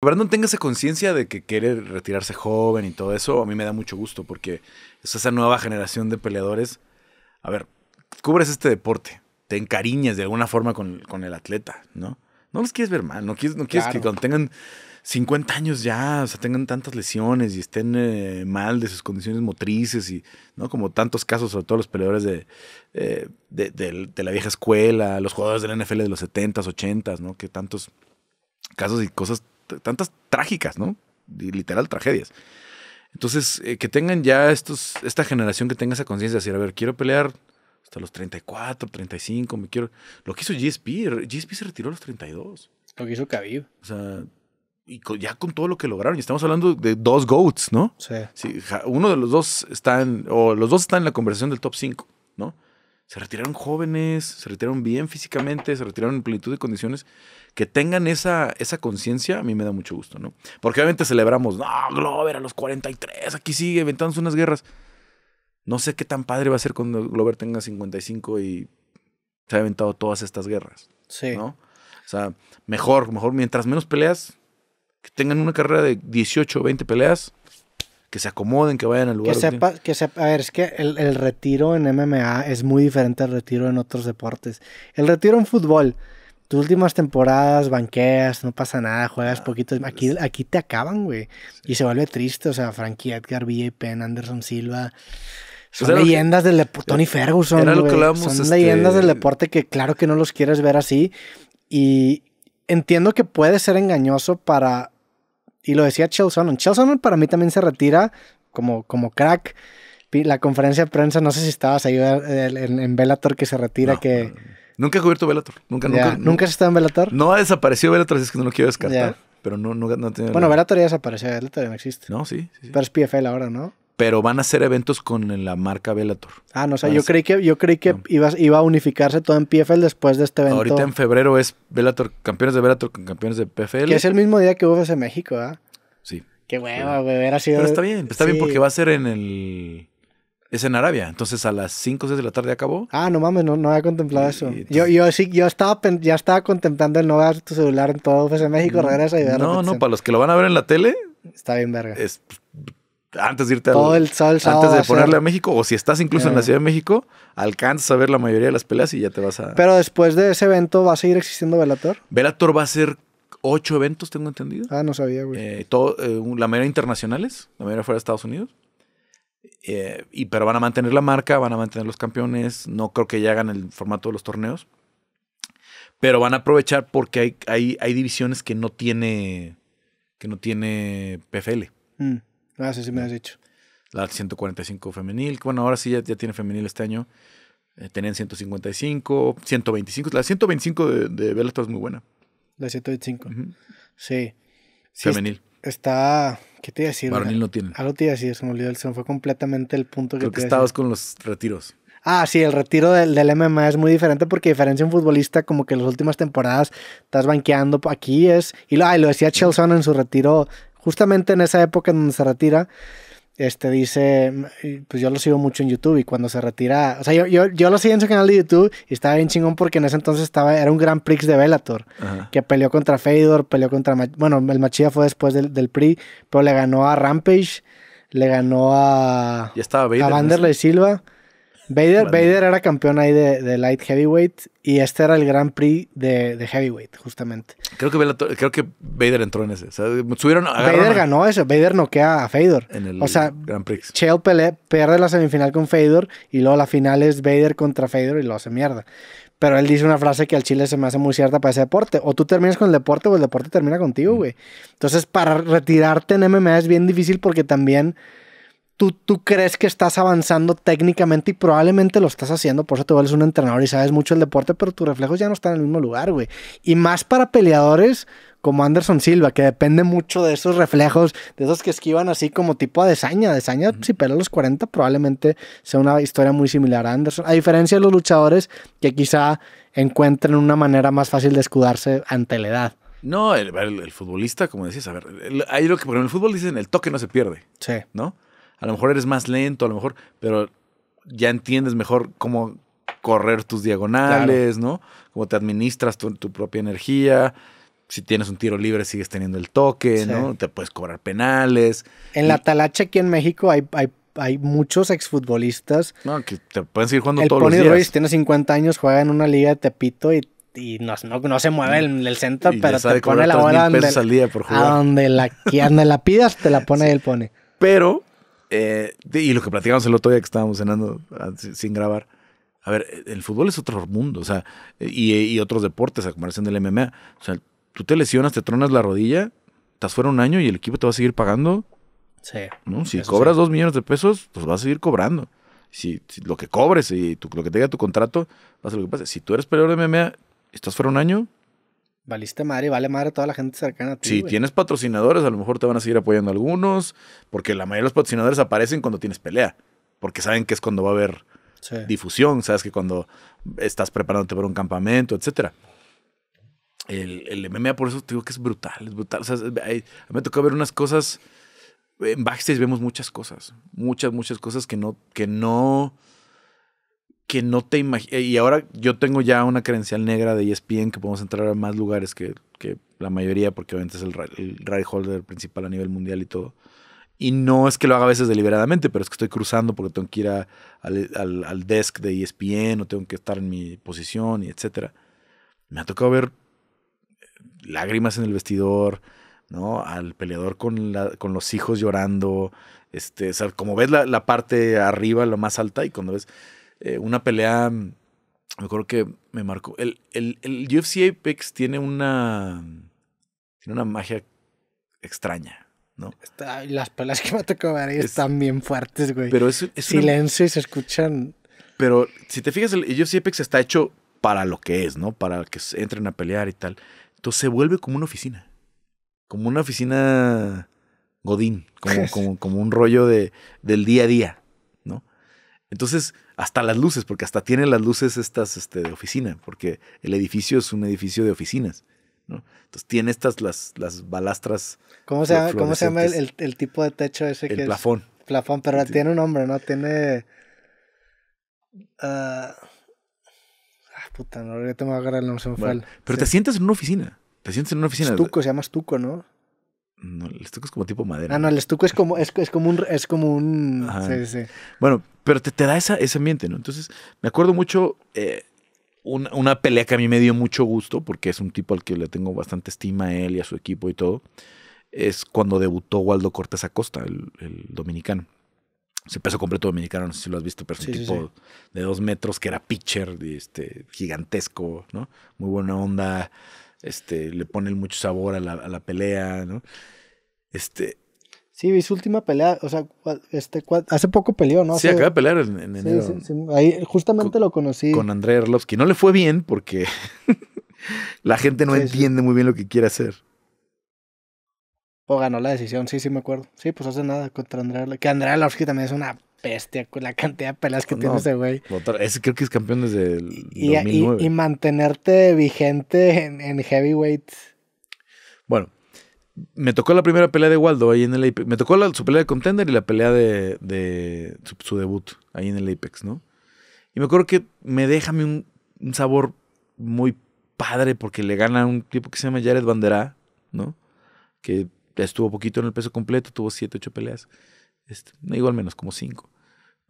no tenga esa conciencia de que quiere retirarse joven y todo eso, a mí me da mucho gusto porque es esa nueva generación de peleadores. A ver, cubres este deporte, te encariñas de alguna forma con, el atleta, ¿no? No los quieres ver mal, no quieres, que cuando tengan 50 años ya, o sea, tengan tantas lesiones y estén eh, mal de sus condiciones motrices y, ¿no? Como tantos casos, sobre todo los peleadores de, eh, de, de la vieja escuela, los jugadores del NFL de los 70s, 80s, ¿no? Que tantos casos y cosas tantas trágicas, ¿no? Literal tragedias. Entonces, eh, que tengan ya estos, esta generación que tenga esa conciencia de decir, a ver, quiero pelear hasta los 34, 35, me quiero... Lo que hizo GSP, GSP se retiró a los 32. Lo que hizo Khabib. O sea, y ya con todo lo que lograron, y estamos hablando de dos GOATs, ¿no? Sí. sí uno de los dos están, o los dos están en la conversación del top 5, ¿no? se retiraron jóvenes, se retiraron bien físicamente, se retiraron en plenitud de condiciones, que tengan esa, esa conciencia, a mí me da mucho gusto, ¿no? Porque obviamente celebramos, no, Glover a los 43, aquí sigue inventándose unas guerras. No sé qué tan padre va a ser cuando Glover tenga 55 y se ha inventado todas estas guerras. Sí. ¿no? O sea, mejor, mejor, mientras menos peleas, que tengan una carrera de 18 o 20 peleas, que se acomoden, que vayan al lugar. Que sepa, que sepa, a ver, es que el, retiro en MMA es muy diferente al retiro en otros deportes. El retiro en fútbol, tus últimas temporadas banqueas, no pasa nada, juegas ah, poquito. Pues aquí, te acaban, güey. Y se vuelve triste, o sea, Frankie Edgar, B.J. Penn, Anderson Silva. Pues son leyendas del deporte. Tony Ferguson. Son este, leyendas del deporte que, claro que no los quieres ver así. Y entiendo que puede ser engañoso para y lo decía Chelsea Sonnen. para mí también se retira como, como crack. La conferencia de prensa, no sé si estabas ahí en Velator que se retira, que... Nunca he cubierto Velator. Nunca, nunca. ¿Nunca has estado en Velator? No ha desaparecido Velator, así es que no lo quiero descartar. Pero no, no, no Bueno, Velator ya desapareció, Velator ya no existe. No, sí, sí, Pero es PFL ahora, ¿no? pero van a hacer eventos con la marca Velator. Ah, no, o sea, yo creí que, yo creí que iba, iba, a unificarse todo en PFL después de este evento. Ahorita en febrero es Velator, campeones de Velator con campeones de PFL. Que es el mismo día que UFC México, ¿ah? Qué hueva, güey. ha sido. Pero está bien, está bien porque va a ser en el. Es en Arabia, entonces a las 5 o 6 de la tarde acabó. Ah, no mames, no, no había contemplado eso. yo, yo sí, yo estaba, ya estaba contemplando el no ver tu celular en todo pues en México, regresa y ver No, no, para los que lo van a ver en la tele. Está bien, verga. antes de irte todo el antes de ponerle a, México o si estás incluso en la eh. Ciudad de México alcanzas a ver la mayoría de las peleas y ya te vas a pero después de ese evento va a seguir existiendo Velator Velator va a ser ocho eventos, tengo entendido. Ah, no sabía, güey. Eh, todo, eh, la mayoría internacionales, la mayoría fuera de Estados Unidos. Eh, y, pero van a mantener la marca, van a mantener los campeones. No creo que ya hagan el formato de los torneos. Pero van a aprovechar porque hay, hay, hay divisiones que no tiene, que no tiene PFL. Mm. Ah, sí, sí me has dicho. La 145 femenil, bueno, ahora sí ya, tiene femenil este año. tenían 155, 125. La 125 de, de es muy buena. La Sí. sí. Femenil. Está. ¿Qué te iba a decir? Varonil no tiene. Algo te iba a decir, se me olvidó. Se me fue completamente el punto que Creo que estabas con los retiros. Ah, sí, el retiro del, del, MMA es muy diferente porque diferencia un futbolista como que en las últimas temporadas estás banqueando aquí es... Y lo, lo decía Chelson en su retiro, justamente en esa época en donde se retira, este dice, pues yo lo sigo mucho en YouTube y cuando se retira, o sea, yo, lo sigo en su canal de YouTube y estaba bien chingón porque en ese entonces estaba, era un gran Prix de Velator, que peleó contra Fedor, peleó contra, bueno, el Machida fue después del, del PRI, pero le ganó a Rampage, le ganó a, ya estaba a Vanderlei Silva. Vader, era campeón ahí de, Light Heavyweight y este era el Grand Prix de, Heavyweight, justamente. Creo que, creo que Vader entró en ese. Vader ganó eso. Vader noquea a Fedor. En o sea, Grand Prix. Chael pierde la semifinal con Fedor y luego la final es Vader contra Fedor y lo hace mierda. Pero él dice una frase que al chile se me hace muy cierta para ese deporte. O tú terminas con el deporte o el deporte termina contigo, mm. güey. Entonces, para retirarte en MMA es bien difícil porque también tú, tú crees que estás avanzando técnicamente y probablemente lo estás haciendo, por eso tú eres un entrenador y sabes mucho el deporte, pero tus reflejos ya no están en el mismo lugar, güey. Y más para peleadores como Anderson Silva, que depende mucho de esos reflejos, de esos que esquivan así como tipo a Desaña. Desaña, si pelea a los 40, probablemente sea una historia muy similar a Anderson. A diferencia de los luchadores que quizá encuentren una manera más fácil de escudarse ante la edad. No, el, futbolista, como decías, a ver, ahí lo que, por en el fútbol dicen, el toque no se pierde. Sí. ¿No? a lo mejor eres más lento, a lo mejor, pero ya entiendes mejor cómo correr tus diagonales, ¿no? Cómo te administras tu, propia energía. Si tienes un tiro libre, sigues teniendo el toque, ¿no? Te puedes cobrar penales. En la talacha aquí en México hay, hay, muchos exfutbolistas. No, que te pueden seguir jugando todos los días. Ruiz tiene 50 años, juega en una liga de Tepito y no, se mueve en el centro, pero te pone la bola donde, A donde la, la pidas, te la pone y él pone. Pero eh, y lo que platicamos el otro día que estábamos cenando ah, sin grabar. A ver, eh, el fútbol es otro mundo, o sea, y, otros deportes a comparación del MMA. O sea, tú te lesionas, te tronas la rodilla, estás fuera un año y el equipo te va a seguir pagando. Sí. Si cobras dos millones de pesos, pues vas a seguir cobrando. Si, lo que cobres y lo que te diga tu contrato, pasa lo que pase. Si tú eres peleador de MMA, estás fuera un año, valiste madre y vale madre a toda la gente cercana a ti. Si tienes patrocinadores, a lo mejor te van a seguir apoyando algunos, porque la mayoría de los patrocinadores aparecen cuando tienes pelea, porque saben que es cuando va a haber difusión, sabes que cuando estás preparándote para un campamento, etcétera. El, MMA, por eso te digo que es brutal, es brutal. O sea, me tocó ver unas cosas. En backstage vemos muchas cosas, muchas, muchas cosas que no, que no que no te imaginas. Eh, y ahora yo tengo ya una credencial negra de ESPN que podemos entrar a más lugares que, la mayoría, porque obviamente es el, el holder principal a nivel mundial y todo. Y no es que lo haga a veces deliberadamente, pero es que estoy cruzando porque tengo que ir al, desk de ESPN o tengo que estar en mi posición y etcétera. Me ha tocado ver eh, lágrimas en el vestidor, ¿no? Al peleador con, con los hijos llorando. Este, como ves la, la parte arriba, la más alta, y cuando ves eh, una pelea, me acuerdo que me marcó, el, UFC Apex tiene una, tiene una magia extraña. ¿no? Está, las peleas que me ha ver ahí están bien fuertes, güey. Pero es, silencio y se escuchan. Pero si te fijas, el UFC Apex está hecho para lo que es, ¿no? Para que entren a pelear y tal. Entonces se vuelve como una oficina. Como una oficina Godín, como, como, como un rollo de, del día a día, entonces, hasta las luces, porque hasta tiene las luces estas este, de oficina, porque el edificio es un edificio de oficinas. ¿no? Entonces tiene estas las, las balastras. ¿Cómo se llama, ¿cómo se llama el, tipo de techo ese que plafón. es? Plafón. pero tiene un nombre, ¿no? Tiene. Ah, ah, puta, no, ahorita me voy a agarrar el nombre, Pero te sientes en una oficina. Te sientes en una oficina. Estuco, se llama estuco, ¿no? No, el estuco es como tipo madera. Ah, no, el estuco es como, es, como un. Es como un. Sí, sí. Bueno, pero te, da esa, ese ambiente, ¿no? Entonces, me acuerdo mucho eh, una, pelea que a mí me dio mucho gusto, porque es un tipo al que le tengo bastante estima a él y a su equipo y todo, es cuando debutó Waldo Cortés Acosta, el, dominicano. Se peso completo dominicano, no sé si lo has visto, pero es un tipo de dos metros que era pitcher, este, gigantesco, ¿no? Muy buena onda, este, le pone mucho sabor a la, a la pelea, ¿no? Este, Sí, vi su última pelea, o sea, este, hace poco peleó, ¿no? sí, acaba de pelear en, enero. ahí justamente lo conocí. Con Andrea Erlovsky. No le fue bien porque la gente no entiende muy bien lo que quiere hacer. O ganó la decisión, sí, sí me acuerdo. Sí, pues hace nada contra Andrea Erlovsky. Que André Erlovski también es una bestia con la cantidad de peleas que tiene ese güey. Ese creo que es campeón desde el y, 2009. Y, mantenerte vigente en, en heavyweight. Bueno, me tocó la primera pelea de Waldo ahí en el Apex. Me tocó la, su pelea de Contender y la pelea de, su, debut ahí en el Apex, ¿no? Y me acuerdo que me deja un, sabor muy padre porque le gana a un tipo que se llama Jared Banderá, ¿no? Que estuvo poquito en el peso completo, tuvo 7, 8 peleas. Este, igual menos, como 5.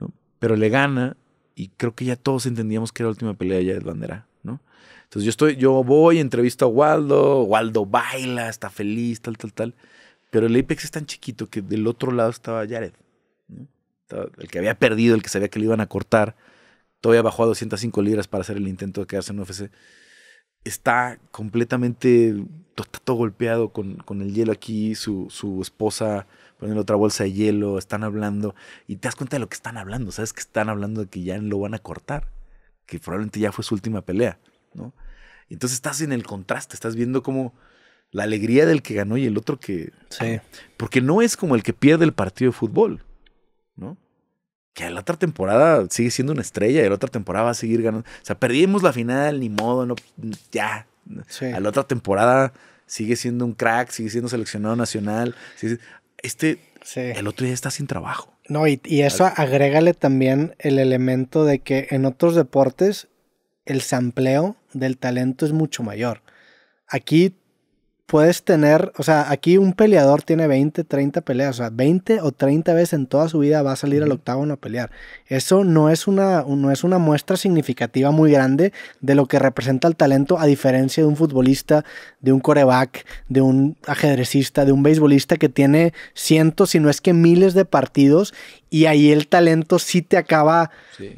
¿no? Pero le gana y creo que ya todos entendíamos que era la última pelea de Jared Banderá. Entonces yo estoy, yo voy, entrevisto a Waldo, Waldo baila, está feliz, tal, tal, tal. Pero el Apex es tan chiquito que del otro lado estaba Jared, el que había perdido, el que sabía que le iban a cortar, todavía bajó a 205 libras para hacer el intento de quedarse en UFC. Está completamente, todo golpeado con, con el hielo aquí, su, su esposa poniendo otra bolsa de hielo, están hablando y te das cuenta de lo que están hablando, sabes que están hablando de que ya lo van a cortar que probablemente ya fue su última pelea, ¿no? Entonces estás en el contraste, estás viendo como la alegría del que ganó y el otro que... Sí. Porque no es como el que pierde el partido de fútbol, ¿no? Que la otra temporada sigue siendo una estrella y la otra temporada va a seguir ganando. O sea, perdimos la final, ni modo, no, ya. A la otra temporada sigue siendo un crack, sigue siendo seleccionado nacional. este, el otro día está sin trabajo. No, y, eso agrégale también el elemento de que en otros deportes el sampleo del talento es mucho mayor. Aquí puedes tener, o sea, aquí un peleador tiene 20, 30 peleas, o sea, 20 o 30 veces en toda su vida va a salir al octágono a pelear. Eso no es una, no es una muestra significativa muy grande de lo que representa el talento, a diferencia de un futbolista, de un coreback, de un ajedrecista, de un beisbolista que tiene cientos, si no es que miles de partidos y ahí el talento sí te acaba.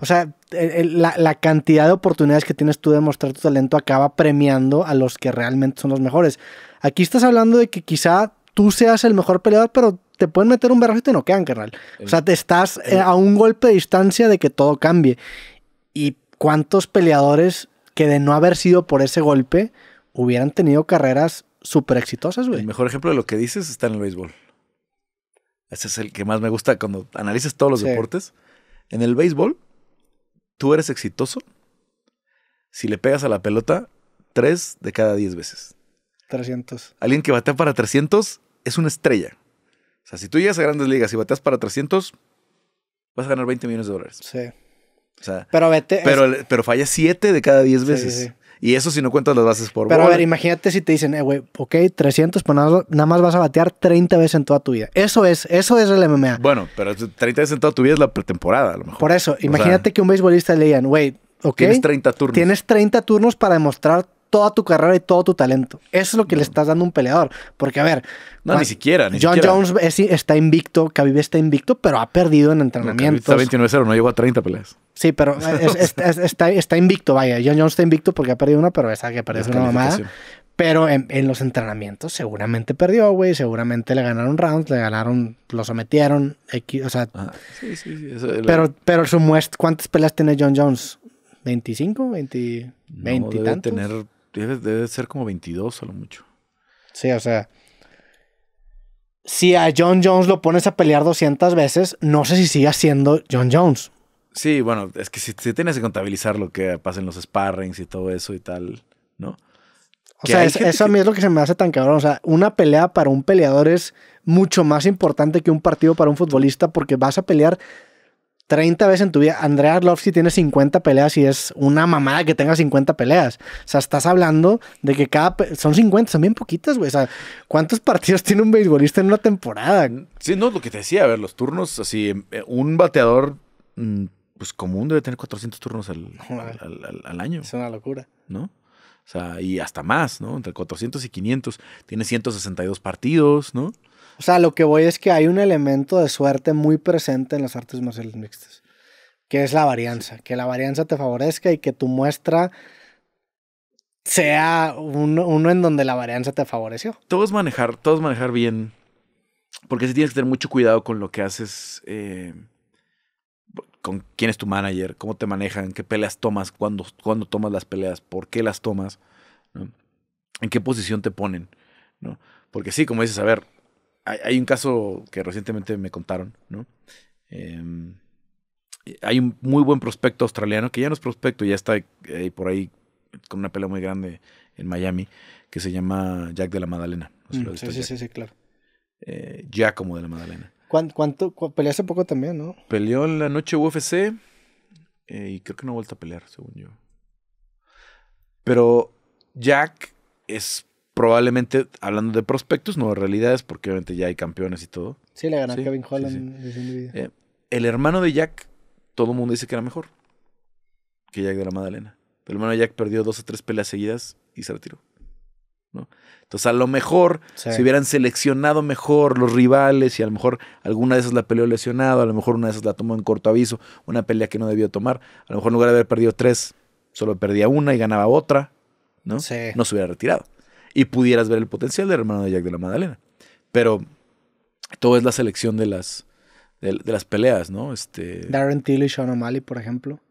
O sea, la, cantidad de oportunidades que tienes tú de mostrar tu talento acaba premiando a los que realmente son los mejores. Aquí estás hablando de que quizá tú seas el mejor peleador, pero te pueden meter un berrajo y te quedan, carnal. o sea, te estás eh, a un golpe de distancia de que todo cambie. Y cuántos peleadores que de no haber sido por ese golpe hubieran tenido carreras súper exitosas, güey. El mejor ejemplo de lo que dices está en el béisbol. Ese es el que más me gusta cuando analizas todos los deportes. En el béisbol, tú eres exitoso si le pegas a la pelota tres de cada diez veces. 300. Alguien que batea para 300 es una estrella. O sea, si tú llegas a grandes ligas y bateas para 300, vas a ganar 20 millones de dólares. Sí. O sea, pero, vete, pero, pero fallas 7 de cada 10 veces. sí, y eso si no cuentas las bases por Pero a ver, imagínate si te dicen, eh, güey, ok, 300, pero pues nada, nada, más vas a batear 30 veces en toda tu vida. Eso es, eso es el MMA. Bueno, pero 30 veces en toda tu vida es la pretemporada, a lo mejor. Por eso, imagínate que un beisbolista le digan, güey, ok. Tienes 30 turnos. Tienes 30 turnos para demostrar toda tu carrera y todo tu talento. Eso es lo que le estás dando a un peleador. Porque, a ver. No, ni siquiera. John Jones está invicto, Khabib está invicto, pero ha perdido en entrenamientos. No, está 29-0, no llegó a 30 peleas. Sí, pero está, invicto, vaya. John Jones está invicto porque ha perdido una, pero esa que perdió una mamada. Pero en, los entrenamientos seguramente perdió, güey. Seguramente le ganaron rounds, le ganaron, lo sometieron. o sea. Ah, sí, sí, sí pero, pero su muestra, ¿cuántas peleas tiene John Jones? ¿25? ¿20? No, debe, ser como 22 a lo mucho. Sí, o sea, si a John Jones lo pones a pelear 200 veces, no sé si siga siendo John Jones. Sí, bueno, es que si, tienes que contabilizar lo que pasa en los sparrings y todo eso y tal, ¿no? O sea, eso a mí es lo que se me hace tan cabrón. O sea, una pelea para un peleador es mucho más importante que un partido para un futbolista porque vas a pelear 30 veces en tu vida. Andrea Arlovsky tiene 50 peleas y es una mamada que tenga 50 peleas. O sea, estás hablando de que cada. Son 50, son bien poquitas, güey. O sea, ¿cuántos partidos tiene un beisbolista en una temporada? Sí, no, lo que te decía, a ver, los turnos, así, em, eh, un bateador. Mm, pues común debe tener 400 turnos al año. Es una locura. ¿No? O sea, y hasta más, ¿no? Entre 400 y 500. Tiene 162 partidos, ¿no? O sea, lo que voy es que hay un elemento de suerte muy presente en las artes marciales mixtas, que es la varianza, que la varianza te favorezca y que tu muestra sea uno, en donde la varianza te favoreció. Todo es manejar, todos manejar bien, porque sí tienes que tener mucho cuidado con lo que haces. Eh, con quién es tu manager, cómo te manejan, qué peleas tomas, cuándo, cuándo tomas las peleas, por qué las tomas, en qué posición te ponen. ¿no? Porque sí, como dices, a ver, hay, un caso que recientemente me contaron, ¿no? Em, hay un muy buen prospecto australiano, que ya no es prospecto, ya está eh, por ahí con una pelea muy grande en Miami, que se llama Jack de la Madalena. Mm, sí, sí, sí, claro. Eh, como de la Madalena. ¿Cuánto, peleó hace poco también, no? Peleó en la noche UFC eh, y creo que no ha vuelto a pelear, según yo. Pero Jack es probablemente, hablando de prospectos, no de realidades, porque obviamente ya hay campeones y todo. Sí, le ganó Kevin Holland eh, el hermano de Jack, todo el mundo dice que era mejor que Jack de la Madalena. El hermano de Jack perdió dos o tres peleas seguidas y se retiró. Entonces, a lo mejor, si hubieran seleccionado mejor los rivales y a lo mejor alguna de esas la peleó lesionado, a lo mejor una de esas la tomó en corto aviso, una pelea que no debió tomar, a lo mejor en lugar de haber perdido tres, solo perdía una y ganaba otra, ¿no? No se hubiera retirado. Y pudieras ver el potencial del hermano de Jack de la Madalena Pero todo es la selección de las, de, las peleas, ¿no? Este... Darren Till y Sean O'Malley, por ejemplo.